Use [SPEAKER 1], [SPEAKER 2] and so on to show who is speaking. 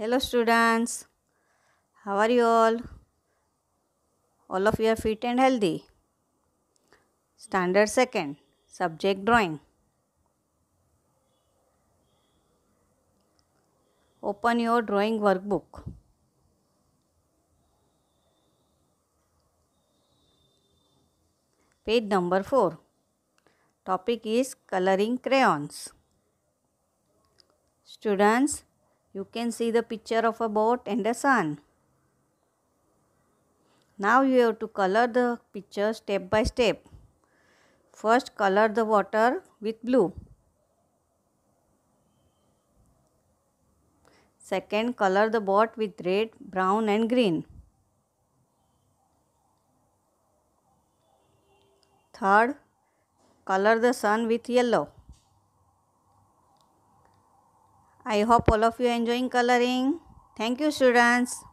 [SPEAKER 1] hello students how are you all all of you are fit and healthy standard second subject drawing open your drawing workbook page number 4 topic is coloring crayons students you can see the picture of a boat and a sun. Now you have to color the picture step by step. First color the water with blue. Second color the boat with red, brown and green. Third color the sun with yellow. I hope all of you enjoying coloring. Thank you students.